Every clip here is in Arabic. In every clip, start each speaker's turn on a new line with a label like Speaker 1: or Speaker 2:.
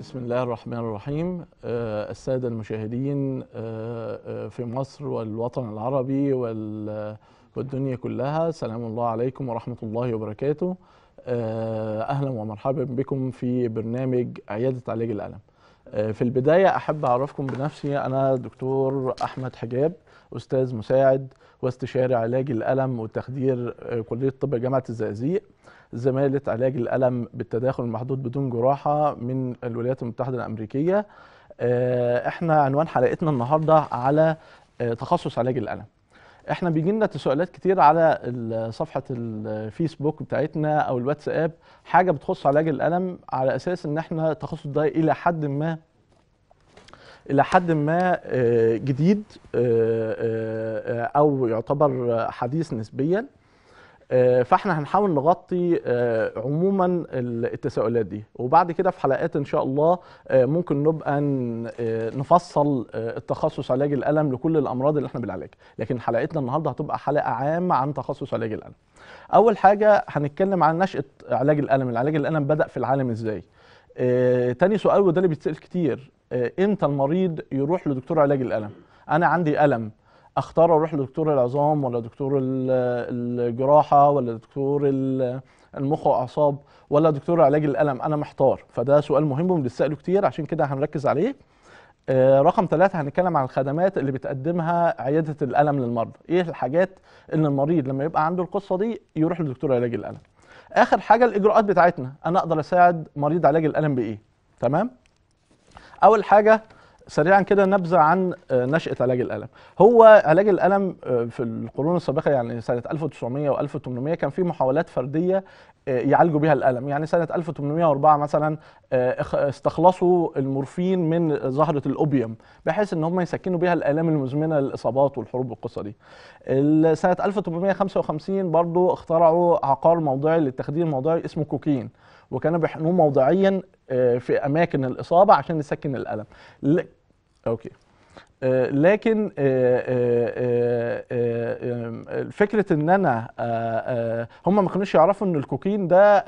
Speaker 1: بسم الله الرحمن الرحيم آه، السادة المشاهدين آه، آه، في مصر والوطن العربي والدنيا كلها سلام الله عليكم ورحمة الله وبركاته أهلا ومرحبا بكم في برنامج عيادة علاج الألم في البداية أحب أعرفكم بنفسي أنا دكتور أحمد حجاب أستاذ مساعد واستشاري علاج الألم والتخدير كلية طب جامعة الزقازيق زماله علاج الالم بالتداخل المحدود بدون جراحه من الولايات المتحده الامريكيه آه، احنا عنوان حلقتنا النهارده على آه، تخصص علاج الالم احنا بيجي لنا تساؤلات كتير على صفحه الفيسبوك بتاعتنا او الواتساب حاجه بتخص علاج الالم على اساس ان احنا التخصص ده الى حد ما الى حد ما آه، جديد او يعتبر حديث نسبيا آه، فاحنا هنحاول نغطي آه، عموما التساؤلات دي وبعد كده في حلقات ان شاء الله آه، ممكن نبقى نفصل التخصص علاج الالم لكل الامراض اللي احنا بنعالجها لكن حلقتنا النهارده هتبقى حلقه عامه عن تخصص علاج الالم اول حاجه هنتكلم عن نشاه علاج الالم العلاج الالم بدا في العالم ازاي تاني سؤال وده اللي بيتسال كتير امتى المريض يروح لدكتور علاج الالم انا عندي الم اختار اروح لدكتور العظام ولا دكتور الجراحه ولا دكتور المخ واعصاب ولا دكتور علاج الالم انا محتار فده سؤال مهم وبنساله كتير عشان كده هنركز عليه آه، رقم ثلاثة هنتكلم عن الخدمات اللي بتقدمها عيادة الألم للمرضى إيه الحاجات إن المريض لما يبقى عنده القصة دي يروح لدكتور علاج الألم آخر حاجة الإجراءات بتاعتنا أنا أقدر أساعد مريض علاج الألم بإيه تمام أول حاجة سريعا كده نبذه عن آه، نشاه علاج الالم هو علاج الالم آه، في القرون السابقه يعني سنه 1900 و1800 كان في محاولات فرديه آه، يعالجوا بها الالم يعني سنه 1804 مثلا استخلصوا المورفين من زهره الاوبيوم بحيث ان هم يسكنوا بها الالام المزمنه للاصابات والحروب دي سنه 1855 برضو اخترعوا عقار موضعي للتخدير موضعي اسمه كوكين وكانوا بيحقنوه موضعيا في اماكن الاصابه عشان يسكن الالم اوكي آه، لكن آه، آه، فكره ان انا هم ما كانوش يعرفوا ان الكوكين ده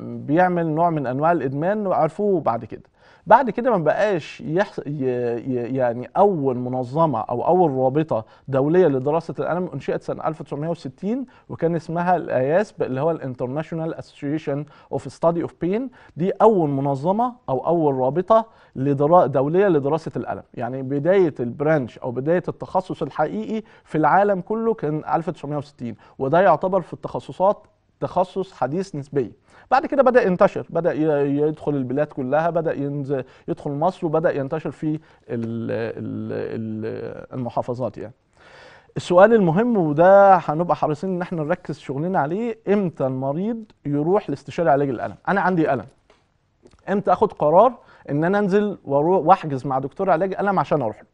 Speaker 1: بيعمل نوع من انواع الادمان وعرفوه بعد كده بعد كده ما بقاش يحص... ي... ي... يعني اول منظمه او اول رابطه دوليه لدراسه الالم انشئت سنه 1960 وكان اسمها الاياسب اللي هو الانترناشونال اسوسيشن اوف ستادي اوف بين دي اول منظمه او اول رابطه لدرا... دوليه لدراسه الالم يعني بدايه البرانش او بدايه التخصص الحقيقي في العالم كله كان 1960 وده يعتبر في التخصصات تخصص حديث نسبيا بعد كده بدا ينتشر بدا يدخل البلاد كلها بدا ينزل يدخل مصر وبدا ينتشر في المحافظات يعني السؤال المهم وده هنبقى حريصين ان احنا نركز شغلنا عليه امتى المريض يروح لاستشاري علاج الالم انا عندي الم امتى اخد قرار ان انا انزل واحجز مع دكتور علاج الم عشان اروح له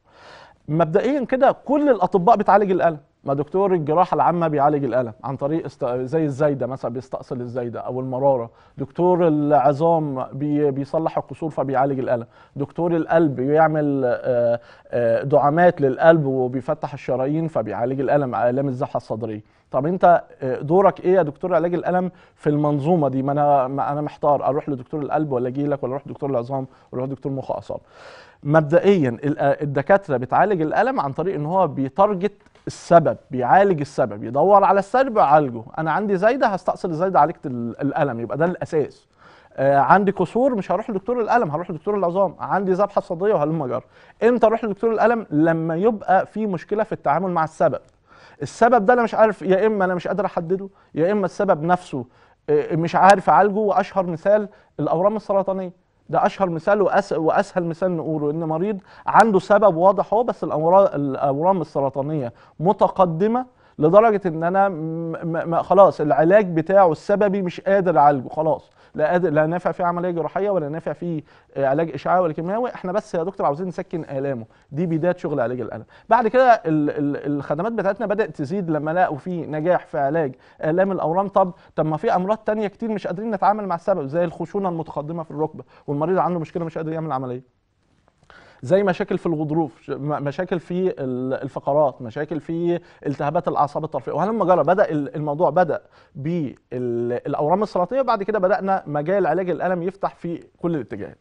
Speaker 1: مبدئيا كده كل الاطباء بتعالج الالم ما دكتور الجراحه العامه بيعالج الالم عن طريق است... زي الزايده مثلا بيستأصل الزايده او المراره دكتور العظام بي... بيصلح القصور فبيعالج الالم دكتور القلب بيعمل آه، آه، دعامات للقلب وبيفتح الشرايين فبيعالج الالم الام الزحه الصدريه طب انت آه، دورك ايه يا دكتور علاج الالم في المنظومه دي ما انا ما انا محتار اروح لدكتور القلب ولا اجي لك ولا اروح لدكتور العظام ولا اروح لدكتور مخ اعصاب مبدئيا الدكاتره بتعالج الالم عن طريق ان هو بيتارجت السبب بيعالج السبب يدور على السبب يعالجه انا عندي زايده هستأصل الزايده عالجت الالم يبقى ده الاساس آه عندي كسور مش هروح لدكتور الالم هروح لدكتور العظام عندي ذبحه صدريه وهلم جر امتى اروح لدكتور الالم لما يبقى في مشكله في التعامل مع السبب السبب ده انا مش عارف يا اما انا مش قادر احدده يا اما السبب نفسه آه، مش عارف اعالجه واشهر مثال الاورام السرطانيه ده اشهر مثال واسهل مثال نقوله ان مريض عنده سبب واضح هو بس الاورام السرطانيه متقدمه لدرجه ان انا خلاص العلاج بتاعه السببي مش قادر اعالجه خلاص لا لا نافع فيه عمليه جراحيه ولا نافع فيه آه، علاج اشعاعي ولا كيماوي احنا بس يا دكتور عاوزين نسكن الامه دي بدايه شغل علاج الالم بعد كده الخدمات بتاعتنا بدات تزيد لما لقوا في نجاح في علاج الام الاورام طب طب ما في امراض ثانيه كتير مش قادرين نتعامل مع السبب زي الخشونه المتقدمه في الركبه والمريض عنده مشكله مش قادر يعمل عمليه زي مشاكل في الغضروف مشاكل في الفقرات مشاكل في التهابات الاعصاب الطرفيه وهلم جرى بدا الموضوع بدا بالاورام السرطانيه وبعد كده بدانا مجال علاج الالم يفتح في كل الاتجاهات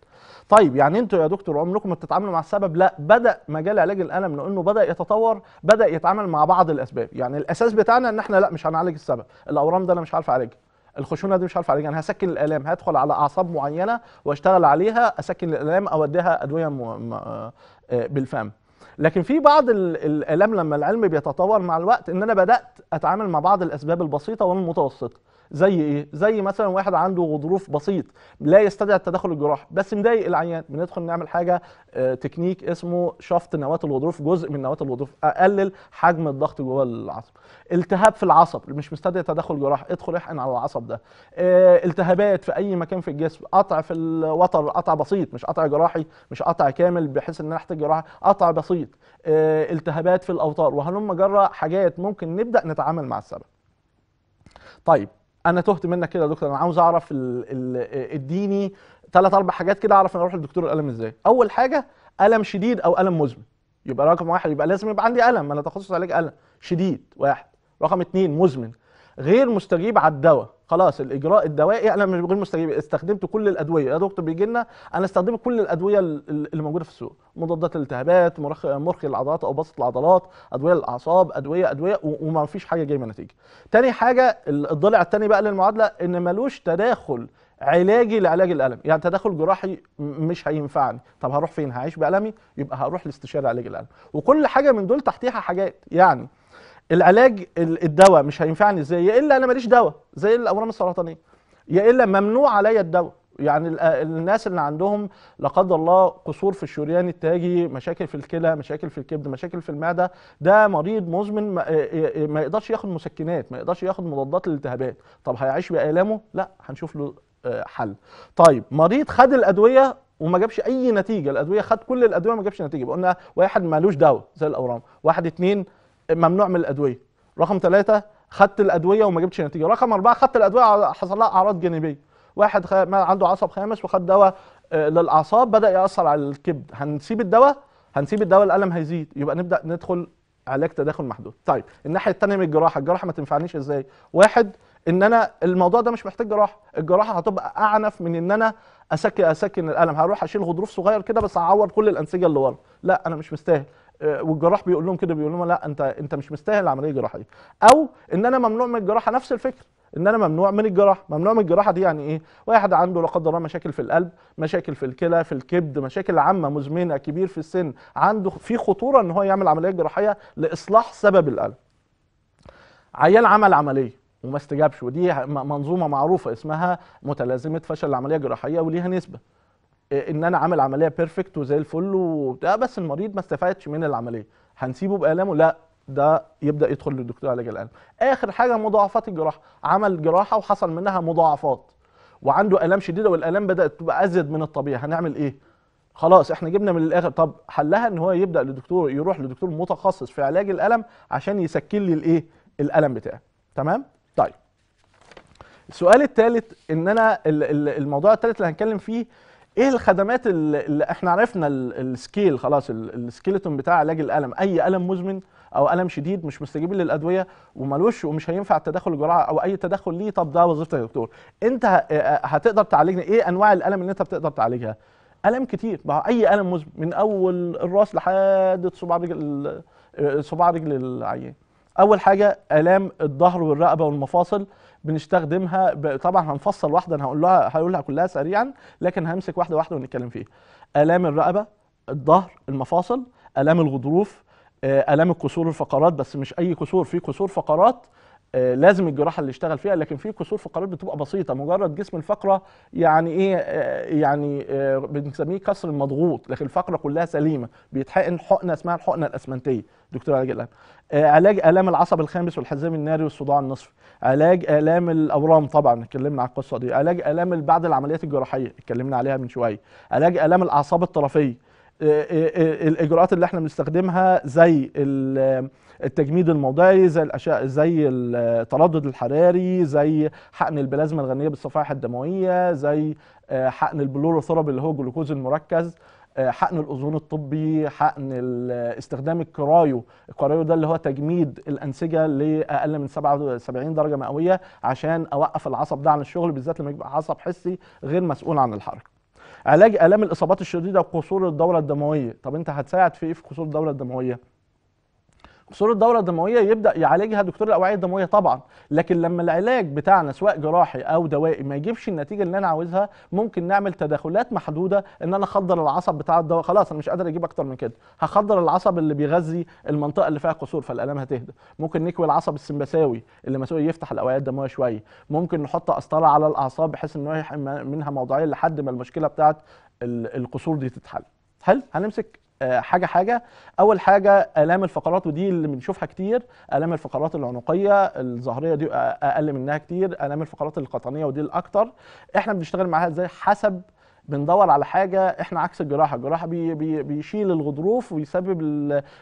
Speaker 1: طيب يعني انتوا يا دكتور عمركم ما بتتعاملوا مع السبب لا بدا مجال علاج الالم لانه بدا يتطور بدا يتعامل مع بعض الاسباب يعني الاساس بتاعنا ان احنا لا مش هنعالج السبب الاورام ده انا مش عارف اعالجها الخشونه دي مش عارف اعالجها انا هسكن الالام هدخل على اعصاب معينه واشتغل عليها اسكن الالام او اديها ادويه م... م... آه، بالفم لكن في بعض الالام لما العلم بيتطور مع الوقت ان انا بدات اتعامل مع بعض الاسباب البسيطه والمتوسطه زي ايه زي مثلا واحد عنده ظروف بسيط لا يستدعي التدخل الجراحي بس مضايق العيان بندخل نعمل حاجه آه، تكنيك اسمه شفط نواه الغضروف جزء من نواه الغضروف اقلل حجم الضغط جوه العصب التهاب في العصب مش مستدعي تدخل جراحي ادخل احقن على العصب ده آه، التهابات في اي مكان في الجسم قطع في الوتر قطع بسيط مش قطع جراحي مش قطع كامل بحيث ان انا احتاج جراحه قطع بسيط آه، التهابات في الاوتار وهلم جرى حاجات ممكن نبدا نتعامل مع السبب طيب انا تهت منك كده يا دكتور انا عاوز اعرف اديني ثلاث اربع حاجات كده اعرف انا اروح لدكتور الالم ازاي اول حاجه الم شديد او الم مزمن يبقى رقم واحد يبقى لازم يبقى عندي الم انا تخصص عليك الم شديد واحد رقم اثنين مزمن غير مستجيب على الدواء خلاص الاجراء الدوائي انا مش غير مستجيب استخدمت كل الادويه يا دكتور بيجي لنا انا استخدمت كل الادويه اللي موجوده في السوق مضادات الالتهابات مرخي العضلات او بسط العضلات ادويه للاعصاب ادويه ادويه وما فيش حاجه جايه نتيجه تاني حاجه الضلع التاني بقى للمعادله ان ملوش تداخل علاجي لعلاج الالم يعني تداخل جراحي مش هينفعني طب هروح فين هعيش بالمي يبقى هروح لاستشاره علاج الالم وكل حاجه من دول تحتيها حاجات يعني العلاج الدواء مش هينفعني ازاي يا الا انا ماليش دواء زي الاورام السرطانيه يا الا ممنوع عليا الدواء يعني آه، الناس اللي عندهم لا قدر الله قصور في الشريان التاجي مشاكل في الكلى مشاكل في الكبد مشاكل في المعده ده مريض مزمن ما آه، آه، يقدرش ياخد مسكنات ما يقدرش ياخد مضادات للالتهابات طب هيعيش بالامه لا هنشوف له حل طيب مريض خد الادويه وما جابش اي نتيجه الادويه خد كل الادويه ما جابش نتيجه قلنا واحد مالوش دواء زي الاورام واحد اتنين ممنوع من الادويه رقم ثلاثة خدت الادويه وما جبتش نتيجه رقم أربعة خدت الادويه حصل لها اعراض جانبيه واحد خ... عنده عصب خامس وخد دواء آه، للاعصاب بدا ياثر على الكبد هنسيب الدواء هنسيب الدواء الالم هيزيد يبقى نبدا ندخل علاج تداخل محدود طيب الناحيه الثانيه من الجراحه الجراحه ما تنفعنيش ازاي واحد ان انا الموضوع ده مش محتاج جراحه الجراحه هتبقى اعنف من ان انا اسكن اسكن الالم هروح اشيل غضروف صغير كده بس أعور كل الانسجه اللي ورا لا انا مش مستاهل آه، والجراح بيقول لهم كده بيقول لهم لا انت انت مش مستاهل العمليه الجراحيه او ان انا ممنوع من الجراحه نفس الفكره ان انا ممنوع من الجراحه ممنوع من الجراحه دي يعني ايه واحد عنده لا قدر الله مشاكل في القلب مشاكل في الكلى في الكبد مشاكل عامه مزمنه كبير في السن عنده في خطوره ان هو يعمل عمليه جراحيه لاصلاح سبب القلب عيال عمل عمليه وما استجابش ودي منظومه معروفه اسمها متلازمه فشل العمليه الجراحيه وليها نسبه ان انا عامل عمليه بيرفكت وزي الفل وبتاع بس المريض ما استفادش من العمليه هنسيبه بالامه لا ده يبدا يدخل للدكتور علاج الالم اخر حاجه مضاعفات الجراحه عمل جراحه وحصل منها مضاعفات وعنده الام شديده والالام بدات تبقى ازيد من الطبيعي هنعمل ايه خلاص احنا جبنا من الاخر طب حلها ان هو يبدا لدكتور يروح لدكتور متخصص في علاج الالم عشان يسكن لي الايه الالم بتاعي تمام طيب السؤال الثالث ان انا الموضوع الثالث اللي هنتكلم فيه ايه الخدمات اللي احنا عرفنا السكيل خلاص السكيلتون بتاع علاج الالم اي الم مزمن او الم شديد مش مستجيب للادويه ومالوش ومش هينفع التدخل الجراحه او اي تدخل ليه طب ده وظيفتك يا دكتور انت آه، آه، هتقدر تعالجني ايه انواع الالم اللي انت بتقدر تعالجها الم كتير بقى اي الم مزمن من اول الراس لحد صباع رجل آه، صباع رجل العيان اول حاجه الام الظهر والرقبه والمفاصل بنستخدمها طبعا هنفصل واحده انا هقول لها هقولها كلها سريعا لكن همسك واحده واحده ونتكلم فيها الام الرقبه الظهر المفاصل الام الغضروف آه، الام الكسور الفقرات بس مش اي كسور في كسور فقرات آه، لازم الجراحه اللي اشتغل فيها لكن في كسور فقرات بتبقى بسيطه مجرد جسم الفقره يعني ايه آه، يعني آه، بنسميه كسر مضغوط لكن الفقره كلها سليمه بيتحقن حقنه اسمها الحقنه الاسمنتيه دكتور علاج الالم علاج الام العصب الخامس والحزام الناري والصداع النصفي علاج الام الاورام طبعا اتكلمنا على القصه دي علاج الام بعد العمليات الجراحيه اتكلمنا عليها من شويه علاج الام الاعصاب الطرفيه الاجراءات اللي احنا بنستخدمها زي التجميد الموضعي زي الاشياء زي التردد الحراري زي حقن البلازما الغنيه بالصفائح الدمويه زي آه، حقن البلوروثيرابي اللي هو جلوكوز المركز آه، حقن الاوزون الطبي حقن استخدام الكرايو الكرايو ده اللي هو تجميد الانسجه لاقل من 77 درجه مئويه عشان اوقف العصب ده عن الشغل بالذات لما يبقى عصب حسي غير مسؤول عن الحركه علاج الام الاصابات الشديده وقصور الدوره الدمويه طب انت هتساعد في ايه في قصور الدوره الدمويه قصور الدوره الدمويه يبدا يعالجها دكتور الاوعيه الدمويه طبعا لكن لما العلاج بتاعنا سواء جراحي او دوائي ما يجيبش النتيجه اللي انا عاوزها ممكن نعمل تداخلات محدوده ان انا اخضر العصب بتاع الدواء خلاص انا مش قادر اجيب اكتر من كده هخضر العصب اللي بيغذي المنطقه اللي فيها قصور فالالام هتهدى ممكن نكوي العصب السمباساوي اللي مسؤول يفتح الاوعيه الدمويه شويه ممكن نحط قسطره على الاعصاب بحيث ان هي منها موضعيه لحد ما المشكله بتاعت القصور دي تتحل حلو هنمسك آه، حاجه حاجه اول حاجه الام الفقرات ودي اللي بنشوفها كتير الام الفقرات العنقيه الظهريه دي اقل منها كتير الام الفقرات القطنيه ودي الاكتر احنا بنشتغل معاها ازاي حسب بندور على حاجه احنا عكس الجراحه الجراحه بي بي بيشيل الغضروف ويسبب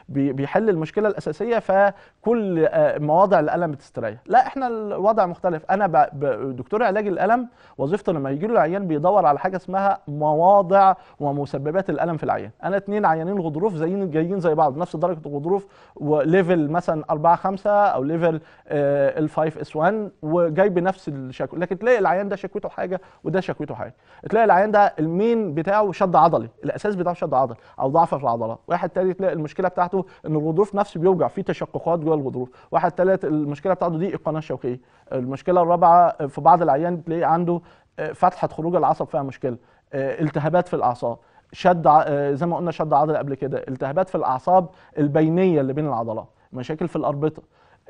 Speaker 1: بي بيحل المشكله الاساسيه فكل آه، مواضع الالم بتستريح لا احنا الوضع مختلف انا دكتور علاج الالم وظيفته لما يجي له العيان بيدور على حاجه اسمها مواضع ومسببات الالم في العيان انا اثنين عيانين غضروف زيين جايين زي بعض نفس درجه الغضروف وليفل مثلا 4 5 او ليفل آه، ال 5 اس 1 وجاي بنفس الشكوى لكن تلاقي العيان ده شكوته حاجه وده شكوته حاجه تلاقي العيان ده المين بتاعه شد عضلي الاساس بتاعه شد عضلي او ضعف في العضلات واحد تالت تلاقي المشكله بتاعته ان الغضروف نفسه بيوجع في تشققات جوه الغضروف واحد تالت المشكله بتاعته دي القناه الشوكيه المشكله الرابعه في بعض العيان تلاقيه عنده آه، فتحه خروج العصب فيها مشكله آه، التهابات في الاعصاب شد آه، زي ما قلنا شد عضلي قبل كده التهابات في الاعصاب البينيه اللي بين العضلات مشاكل في الاربطه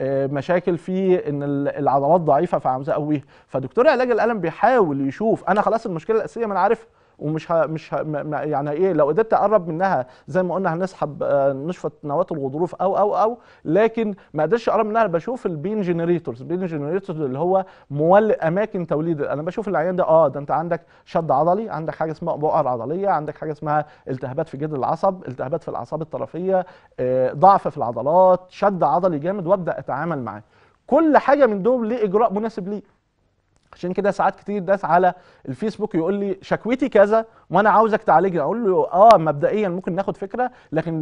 Speaker 1: مشاكل في ان العضلات ضعيفه فعاوزه اقويها فدكتور علاج الالم بيحاول يشوف انا خلاص المشكله الاساسيه ما انا عارفها ومش ها مش ها يعني ايه لو قدرت اقرب منها زي ما قلنا هنسحب آه، نشفط نواه الغضروف او او او لكن ما قدرتش اقرب منها بشوف البين جنريتورز البين جنريتورز اللي هو مول اماكن توليد انا بشوف العيان ده اه ده انت عندك شد عضلي عندك حاجه اسمها بؤر عضليه عندك حاجه اسمها التهابات في جذر العصب التهابات في الاعصاب الطرفيه آه، ضعف في العضلات شد عضلي جامد وابدا اتعامل معاه كل حاجه من دول ليه اجراء مناسب ليه عشان كده ساعات كتير ناس على الفيسبوك يقول لي شكوتي كذا وانا عاوزك تعالجها اقول له اه مبدئيا ممكن ناخد فكره لكن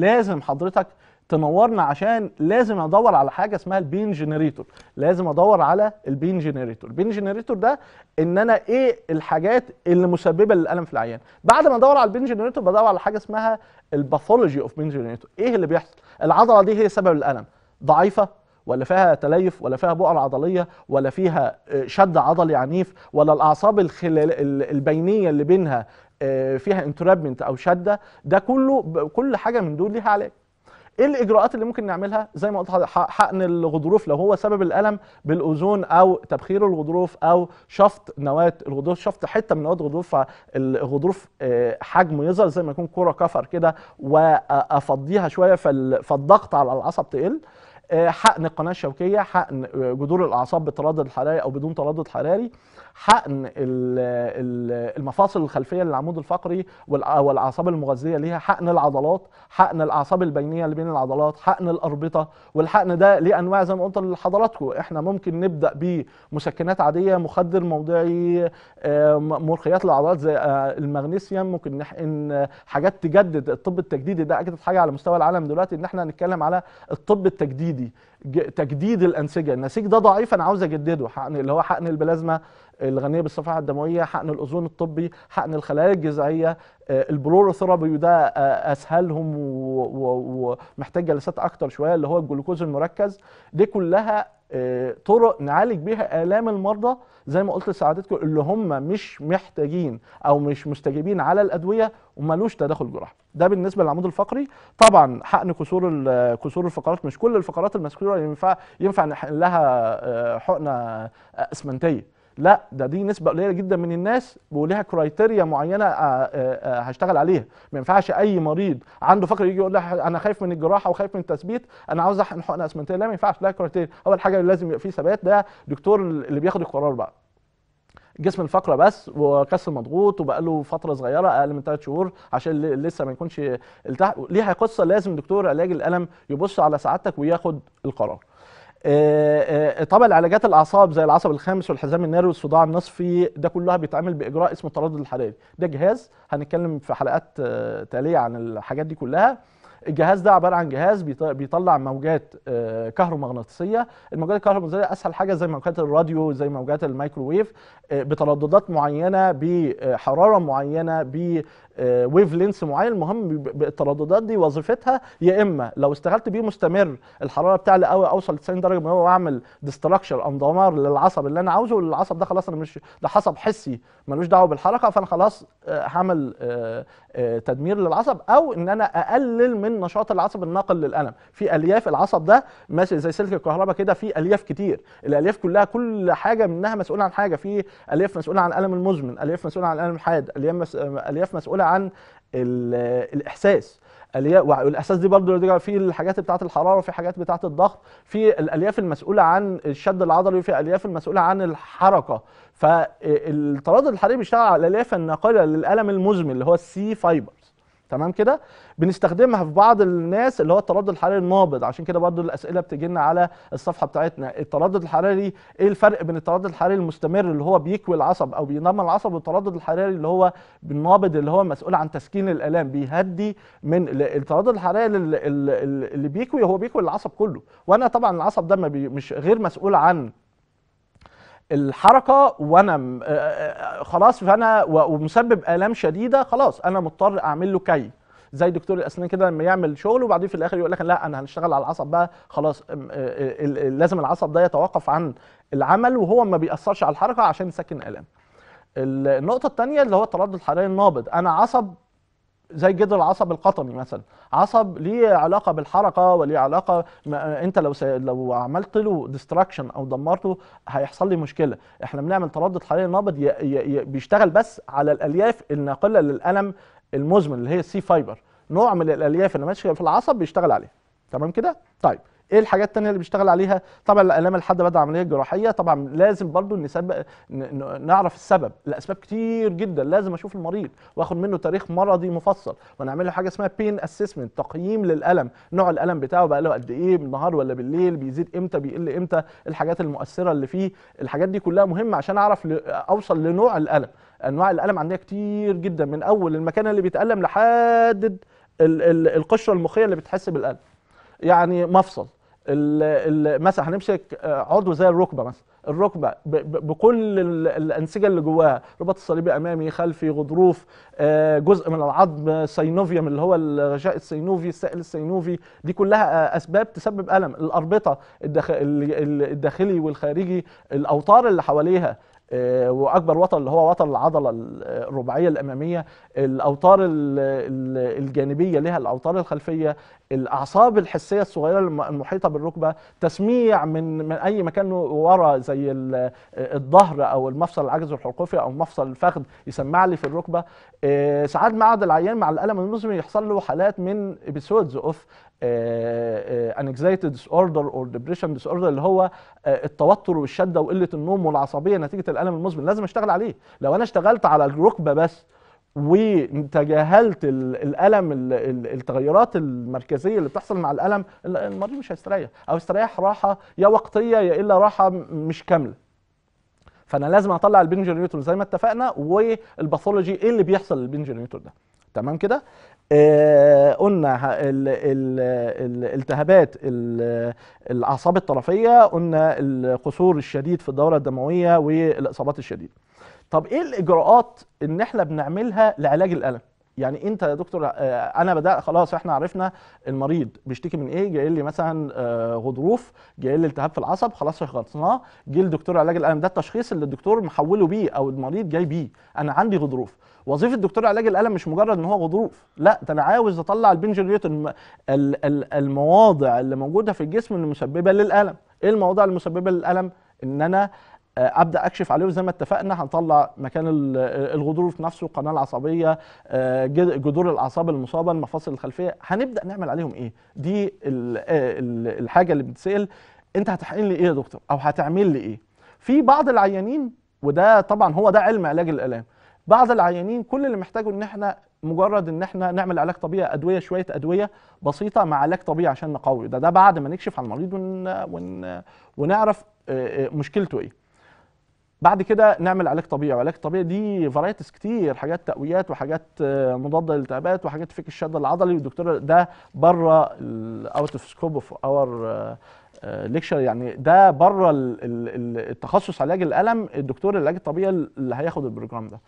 Speaker 1: لازم حضرتك تنورنا عشان لازم ادور على حاجه اسمها البين جنريتور لازم ادور على البين جنريتور البين جنريتور ده ان انا ايه الحاجات اللي مسببه للالم في العيان بعد ما ادور على البين جنريتور بدور على حاجه اسمها الباثولوجي اوف بين جنريتور ايه اللي بيحصل العضله دي هي سبب الالم ضعيفه ولا فيها تليف ولا فيها بؤر عضليه ولا فيها آه، شد عضلي عنيف ولا الاعصاب الخلال البينيه اللي بينها آه، فيها انترابمنت او شده ده كله كل حاجه من دول ليها علاج ايه الاجراءات اللي ممكن نعملها زي ما قلت حقن الغضروف لو هو سبب الالم بالاوزون او تبخير الغضروف او شفط نواه الغضروف شفط حته من نواه الغضروف فالغضروف آه، حجمه يظهر زي ما يكون كره كفر كده وافضيها شويه فالضغط على العصب تقل آه، حقن القناه الشوكيه حقن آه، جذور الاعصاب بتردد حراري او بدون تردد حراري حقن المفاصل الخلفيه للعمود الفقري والاعصاب المغذيه ليها حقن العضلات حقن الاعصاب البينيه اللي بين العضلات حقن الاربطه والحقن ده ليه انواع زي ما قلت لحضراتكم احنا ممكن نبدا بمسكنات عاديه مخدر موضعي آه، مرخيات للعضلات زي المغنيسيوم ممكن نحقن حاجات تجدد الطب التجديدي ده اجدد حاجه على مستوى العالم دلوقتي ان احنا هنتكلم على الطب التجديدي تجديدي تجديد الانسجه النسيج ده ضعيف انا عاوز اجدده حقن اللي هو حقن البلازما الغنيه بالصفائح الدمويه حقن الاذون الطبي حقن الخلايا الجذعيه آه، البلوروثيرابي وده آه، اسهلهم ومحتاج جلسات اكتر شويه اللي هو الجلوكوز المركز دي كلها آه، طرق نعالج بيها آلام المرضى زي ما قلت لسعادتكم اللي هم مش محتاجين أو مش مستجيبين على الأدوية ومالوش تداخل جراحي ده بالنسبة للعمود الفقري طبعا حقن كسور كسور الفقرات مش كل الفقرات المذكورة ينفع ينفع نحقن لها آه، حقنة آه، أسمنتية لا ده دي نسبه قليله جدا من الناس وليها كرايتيريا معينه آه، آه، آه، هشتغل عليها ما ينفعش اي مريض عنده فقر يجي يقول لي انا خايف من الجراحه وخايف من التثبيت انا عاوز احقن حقنه اسمنتيه لا ما ينفعش لها كرايتيريا اول حاجه لازم يبقى فيه ثبات ده دكتور اللي بياخد القرار بقى جسم الفقره بس وكسر مضغوط وبقاله فتره صغيره اقل من ثلاث شهور عشان لسه ما يكونش التحق ليها قصه لازم دكتور علاج الالم يبص على سعادتك وياخد القرار آه، آه، طبعا العلاجات الاعصاب زي العصب الخامس والحزام الناري والصداع النصفي ده كلها بيتعمل باجراء اسمه التردد الحراري ده جهاز هنتكلم في حلقات آه، تاليه عن الحاجات دي كلها الجهاز ده عباره عن جهاز بيطلع موجات كهرومغناطيسيه الموجات الكهرومغناطيسيه اسهل حاجه زي موجات الراديو زي موجات الميكروويف بترددات معينه بحراره معينه ويف آه، لينس معين المهم الترددات دي وظيفتها يا اما لو اشتغلت بيه مستمر الحراره بتاعي قوي اوصل 90 درجه مئويه واعمل ديستراكشر دمار للعصب اللي انا عاوزه العصب ده خلاص انا مش ده عصب حسي ملوش دعوه بالحركه فانا خلاص آه، هعمل آه، تدمير للعصب او ان انا اقلل من نشاط العصب الناقل للالم في الياف العصب ده ماشي زي سلك الكهرباء كده في الياف كتير الالياف كلها كل حاجه منها مسؤوله عن حاجه في الياف مسؤوله عن الالم المزمن الياف مسؤوله عن الالم الحاد الياف مسؤوله عن الاحساس والاحساس دي برضو في الحاجات بتاعه الحراره في حاجات بتاعه الضغط في الالياف المسؤوله عن الشد العضلي وفي الالياف المسؤوله عن الحركه فالتردد الحراري بيشتغل على الالياف الناقله للالم المزمن اللي هو السي فايبر تمام كده بنستخدمها في بعض الناس اللي هو التردد الحراري النابض عشان كده برضو الاسئله بتجي لنا على الصفحه بتاعتنا التردد الحراري ايه الفرق بين التردد الحراري المستمر اللي هو بيكوي العصب او بينمى العصب والتردد الحراري اللي هو بالنابض اللي هو مسؤول عن تسكين الالام بيهدي من التردد الحراري اللي بيكوي هو بيكوي العصب كله وانا طبعا العصب ده مش غير مسؤول عن الحركه وانا خلاص فانا ومسبب الام شديده خلاص انا مضطر اعمل له كي زي دكتور الاسنان كده لما يعمل شغل وبعدين في الاخر يقول لك لا انا هنشتغل على العصب بقى خلاص لازم العصب ده يتوقف عن العمل وهو ما بيأثرش على الحركه عشان يسكن الام النقطه الثانيه اللي هو التردد الحراري النابض انا عصب زي جدر العصب القطني مثلا عصب ليه علاقه بالحركه وليه علاقه ما انت لو س... لو عملت له ديستراكشن او دمرته هيحصل لي مشكله احنا بنعمل تردد حراري نابض ي... ي... ي... بيشتغل بس على الالياف الناقله للالم المزمن اللي هي السي فايبر نوع من الالياف اللي ماشيه في العصب بيشتغل عليها تمام كده طيب ايه الحاجات الثانيه اللي بيشتغل عليها طبعا الالام لحد بعد العمليه الجراحيه طبعا لازم برضو نسبق نعرف السبب الاسباب كتير جدا لازم اشوف المريض واخد منه تاريخ مرضي مفصل ونعمل له حاجه اسمها بين اسسمنت تقييم للالم نوع الالم بتاعه بقى له قد ايه بالنهار ولا بالليل بيزيد امتى بيقل امتى الحاجات المؤثره اللي فيه الحاجات دي كلها مهمه عشان اعرف اوصل لنوع الالم انواع الالم عندنا كتير جدا من اول المكان اللي بيتالم لحد القشره المخيه اللي بتحس بالالم يعني مفصل مثلا هنمسك عضو زي الركبه مثلا الركبه بكل الانسجه اللي جواها رباط الصليبي امامي خلفي غضروف آه، جزء من العظم سينوفيوم اللي هو الغشاء السينوفي السائل السينوفي دي كلها آه، اسباب تسبب الم الاربطه الداخلي والخارجي الاوتار اللي حواليها آه، واكبر وتر اللي هو وتر العضله آه، الرباعيه الاماميه الاوتار الجانبيه لها الاوتار الخلفيه الاعصاب الحسيه الصغيره المحيطه بالركبه تسميع من من اي مكان ورا زي آه، الظهر او المفصل العجز الحرقوفي او مفصل الفخذ يسمع لي في الركبه ساعات مع العيان مع الالم المزمن يحصل له حالات من ابيسودز اوف انكزايتي اوردر اور ديبريشن اوردر اللي هو آه، التوتر والشده وقله النوم والعصبيه نتيجه الالم المزمن لازم اشتغل عليه لو انا اشتغلت على الركبه بس وتجاهلت الالم التغيرات المركزيه اللي بتحصل مع الالم المريض مش هيستريح او استريح راحه يا وقتيه يا الا راحه مش كامله فانا لازم اطلع البين جنريتور زي ما اتفقنا والباثولوجي ايه اللي بيحصل للبين جنريتور ده تمام كده آه قلنا الالتهابات الاعصاب الطرفيه قلنا القصور الشديد في الدوره الدمويه والاصابات الشديده طب ايه الاجراءات ان احنا بنعملها لعلاج الالم يعني انت يا دكتور آه، انا بدات خلاص احنا عرفنا المريض بيشتكي من ايه جاي لي مثلا آه، غضروف جاي لي التهاب في العصب خلاص شخصناه جه لدكتور علاج الالم ده التشخيص اللي الدكتور محوله بيه او المريض جاي بيه انا عندي غضروف وظيفه دكتور علاج الالم مش مجرد ان هو غضروف لا ده انا عاوز اطلع البنجريت المواضع اللي موجوده في الجسم المسببه للالم ايه المواضع المسببه للالم ان انا آه، ابدا اكشف عليه وزي ما اتفقنا هنطلع مكان الغضروف نفسه القناه العصبيه آه، جذور الاعصاب المصابه المفاصل الخلفيه هنبدا نعمل عليهم ايه دي آه، الحاجه اللي بتسال انت هتحقن لي ايه يا دكتور او هتعمل لي ايه في بعض العيانين وده طبعا هو ده علم علاج الالام بعض العيانين كل اللي محتاجه ان احنا مجرد ان احنا نعمل علاج طبيعي ادويه شويه ادويه بسيطه مع علاج طبيعي عشان نقوي ده ده بعد ما نكشف على المريض ون ون ونعرف مشكلته ايه بعد كده نعمل علاج طبيعي وعلاج طبيعي دي فرايتس كتير حاجات تقويات وحاجات آه، مضاده للالتهابات وحاجات فيك الشد العضلي والدكتور ده بره الاوت اوف سكوب اوف اور ليكشر يعني ده بره التخصص علاج الالم الدكتور العلاج الطبيعي اللي هياخد البروجرام ده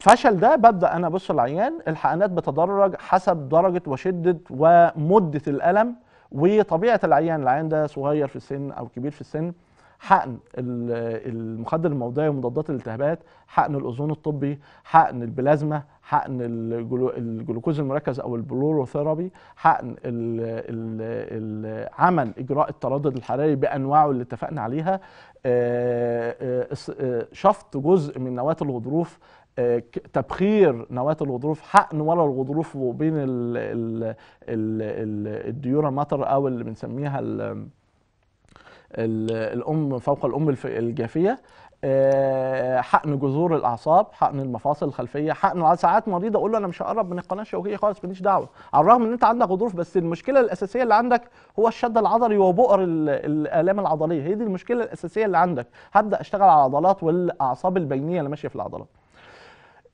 Speaker 1: فشل ده ببدا انا ابص العيان الحقنات بتدرج حسب درجه وشده ومده الالم وطبيعه العيان العيان ده صغير في السن او كبير في السن حقن المخدر الموضعي ومضادات الالتهابات حقن الاوزون الطبي حقن البلازما حقن الجلوكوز المركز او البلوروثيرابي حقن ال ال عمل اجراء التردد الحراري بانواعه اللي اتفقنا عليها آه، آه، آه، شفط جزء من نواه الغضروف تبخير نواة الغضروف حقن ورا الغضروف وبين الديورا ماتر او اللي بنسميها الام فوق الام الجافيه آه، حقن جذور الاعصاب حقن المفاصل الخلفيه حقن ساعات مريض اقول له انا مش هقرب من القناه الشوكيه خالص ماليش دعوه على الرغم ان انت عندك غضروف بس المشكله الاساسيه اللي عندك هو الشد العضلي وبؤر الالام العضليه هي دي المشكله الاساسيه اللي عندك هبدا اشتغل على العضلات والاعصاب البينيه اللي ماشيه في العضلات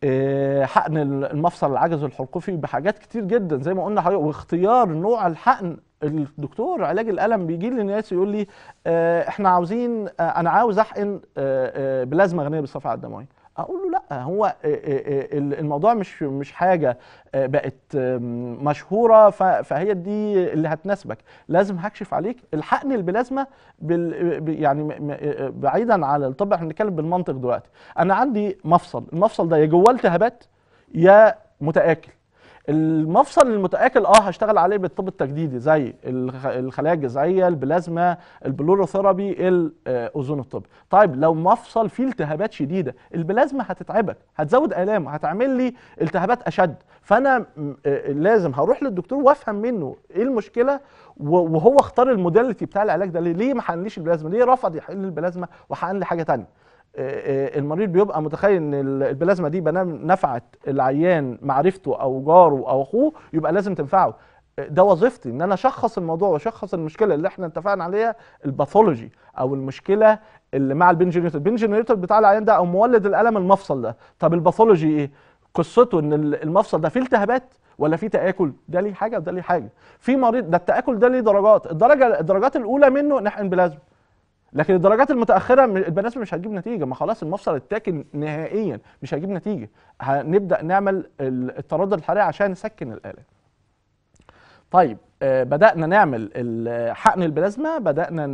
Speaker 1: آه، حقن المفصل العجز الحلقفي بحاجات كتير جدا زي ما قلنا حضرتك واختيار نوع الحقن الدكتور علاج الالم بيجي لي ناس يقول لي آه، احنا عاوزين آه، انا عاوز احقن بلازما غنيه بالصفائح الدمويه اقول له لا هو آه، آه، آه، الموضوع مش مش حاجه بقت مشهوره فهي دي اللي هتناسبك لازم هكشف عليك الحقني البلازما بال يعني بعيدا على الطب احنا بنتكلم بالمنطق دلوقتي انا عندي مفصل المفصل ده يا جواه التهابات يا متاكل المفصل المتاكل اه هشتغل عليه بالطب التجديدي زي الخلايا الجذعيه البلازما البلوروثيرابي الاوزون آه، الطبي طيب لو مفصل فيه التهابات شديده البلازما هتتعبك هتزود الامه هتعمل لي التهابات اشد فانا آه، لازم هروح للدكتور وافهم منه ايه المشكله وهو اختار الموداليتي بتاع العلاج ده ليه ما حقنليش البلازما ليه رفض يحقن البلازما وحقن لي حاجه ثانيه آه، آه، المريض بيبقى متخيل ان البلازما دي نفعت العيان معرفته او جاره او اخوه يبقى لازم تنفعه ده وظيفتي ان انا اشخص الموضوع واشخص المشكله اللي احنا اتفقنا عليها الباثولوجي او المشكله اللي مع البين جنريتور بتاع العيان ده او مولد الالم المفصل ده طب الباثولوجي ايه قصته ان المفصل ده فيه التهابات ولا فيه تاكل ده ليه حاجه وده ليه حاجه في مريض ده التاكل ده ليه درجات الدرجه الدرجات الاولى منه احنا بلازما لكن الدرجات المتاخره البنات مش هتجيب نتيجه ما خلاص المفصل اتاكل نهائيا مش هيجيب نتيجه هنبدا نعمل التردد الحراري عشان نسكن الاله طيب آه، بدانا نعمل حقن البلازما بدانا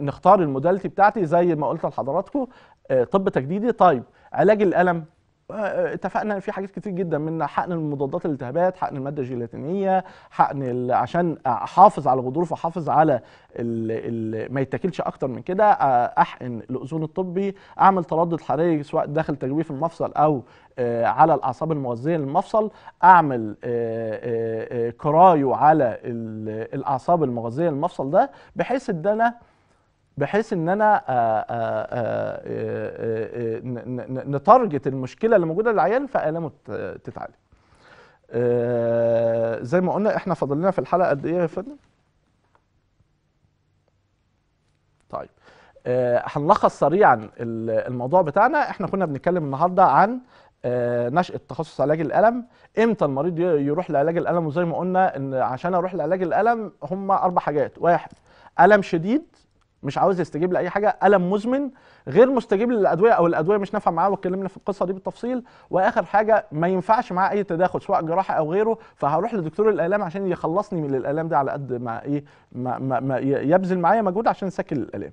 Speaker 1: نختار الموداليتي بتاعتي زي ما قلت لحضراتكم آه، طب تجديدي طيب علاج الالم آه، اتفقنا في حاجات كتير جدا من حقن المضادات الالتهابات حقن الماده الجيلاتينيه حقن عشان احافظ على الغضروف احافظ على الـ الـ ما يتاكلش اكتر من كده آه، احقن الاذون الطبي اعمل تردد حراري سواء داخل تجويف المفصل او آه، على الاعصاب المغذيه للمفصل اعمل كرايو على الاعصاب المغذيه للمفصل ده بحيث ان انا بحيث ان انا آه، آه، آه، نتارجت المشكله اللي موجوده للعيان فالامه تتعالج. زي ما قلنا احنا فاضل لنا في الحلقه قد ايه يا فندم؟ طيب هنلخص سريعا الموضوع بتاعنا احنا كنا بنتكلم النهارده عن نشأة تخصص علاج الألم امتى المريض يروح لعلاج الألم وزي ما قلنا ان عشان اروح لعلاج الألم هم أربع حاجات واحد ألم شديد مش عاوز يستجيب لاي حاجه الم مزمن غير مستجيب للادويه او الادويه مش نافعه معاه واتكلمنا في القصه دي بالتفصيل واخر حاجه ما ينفعش معاه اي تداخل سواء جراحه او غيره فهروح لدكتور الالام عشان يخلصني من الالام ده على قد ما ايه ما, ما, ما يبذل معايا مجهود عشان سكل الالام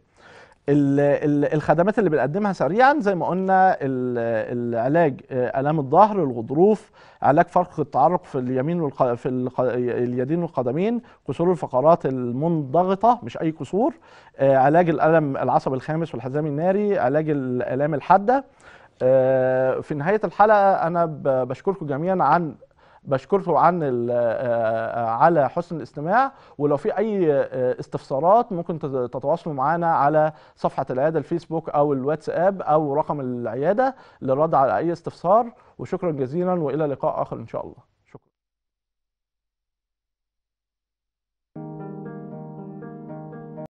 Speaker 1: الخدمات اللي بنقدمها سريعا زي ما قلنا العلاج آه، الام الظهر الغضروف علاج فرق التعرق في اليمين والق... في الق... اليدين والقدمين كسور الفقرات المنضغطه مش اي كسور آه، علاج الالم العصب الخامس والحزام الناري علاج الالام الحاده آه، في نهايه الحلقه انا بشكركم جميعا عن بشكركم عن آه، آه، على حسن الاستماع ولو في اي آه، استفسارات ممكن تتواصلوا معنا على صفحه العياده الفيسبوك او الواتساب او رقم العياده للرد على اي استفسار وشكرا جزيلا والى لقاء اخر ان شاء الله